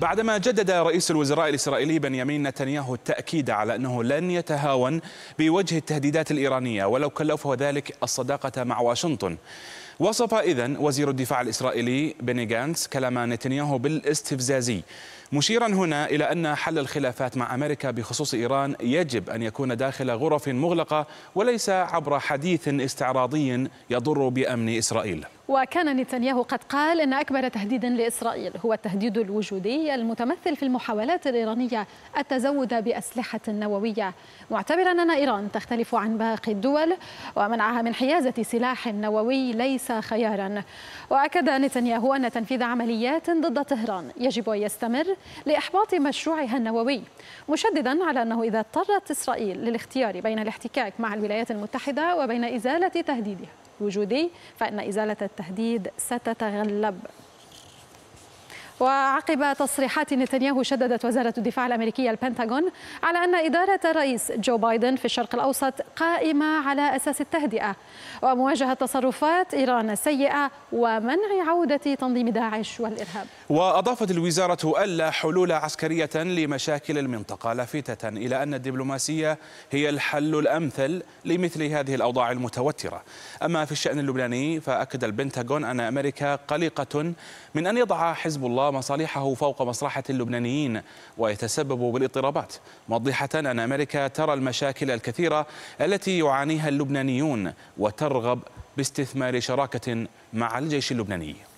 بعدما جدد رئيس الوزراء الإسرائيلي بنيامين نتنياهو التأكيد على أنه لن يتهاون بوجه التهديدات الإيرانية ولو كلفه ذلك الصداقة مع واشنطن وصف إذا وزير الدفاع الإسرائيلي بني جانس كلام نتنياهو بالاستفزازي مشيرا هنا إلى أن حل الخلافات مع أمريكا بخصوص إيران يجب أن يكون داخل غرف مغلقة وليس عبر حديث استعراضي يضر بأمن إسرائيل وكان نتنياهو قد قال ان اكبر تهديد لاسرائيل هو التهديد الوجودي المتمثل في المحاولات الايرانيه التزود باسلحه نوويه معتبرا ان ايران تختلف عن باقي الدول ومنعها من حيازه سلاح نووي ليس ليس خيارا وأكد نتنياهو أن تنفيذ عمليات ضد طهران يجب أن يستمر لإحباط مشروعها النووي مشددا على أنه إذا اضطرت إسرائيل للاختيار بين الاحتكاك مع الولايات المتحدة وبين إزالة تهديدها الوجودي فإن إزالة التهديد ستتغلب وعقب تصريحات نتنياهو شددت وزارة الدفاع الأمريكية البنتاغون على أن إدارة الرئيس جو بايدن في الشرق الأوسط قائمة على أساس التهدئة ومواجهة تصرفات إيران السيئة ومنع عودة تنظيم داعش والإرهاب وأضافت الوزارة ألا حلول عسكرية لمشاكل المنطقة لافتة إلى أن الدبلوماسية هي الحل الأمثل لمثل هذه الأوضاع المتوترة أما في الشأن اللبناني فأكد البنتاغون أن أمريكا قلقة من أن يضع حزب الله يضع مصالحه فوق مصلحة اللبنانيين ويتسبب بالاضطرابات موضحة أن أمريكا ترى المشاكل الكثيرة التي يعانيها اللبنانيون وترغب باستثمار شراكة مع الجيش اللبناني